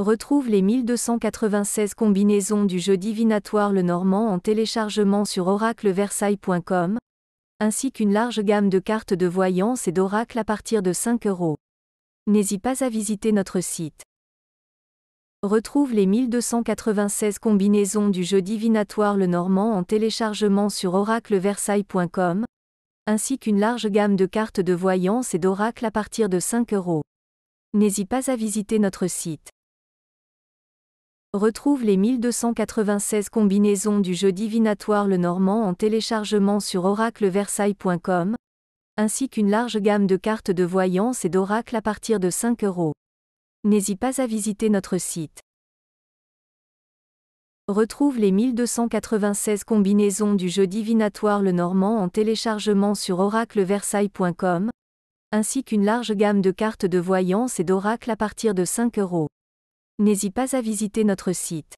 Retrouve les 1296 combinaisons du jeu divinatoire le normand en téléchargement sur oracleversailles.com, ainsi qu'une large gamme de cartes de voyance et d'oracles à partir de 5 euros. N'hésite pas à visiter notre site. Retrouve les 1296 combinaisons du jeu divinatoire le normand en téléchargement sur oracleversailles.com, ainsi qu'une large gamme de cartes de voyance et d'oracles à partir de 5 euros. N'hésite pas à visiter notre site. Retrouve les 1296 combinaisons du jeu divinatoire le normand en téléchargement sur oracleversailles.com, ainsi qu'une large gamme de cartes de voyance et d'oracles à partir de 5 euros. N'hésite pas à visiter notre site. Retrouve les 1296 combinaisons du jeu divinatoire le normand en téléchargement sur oracleversailles.com, ainsi qu'une large gamme de cartes de voyance et d'oracles à partir de 5 euros. N'hésite pas à visiter notre site.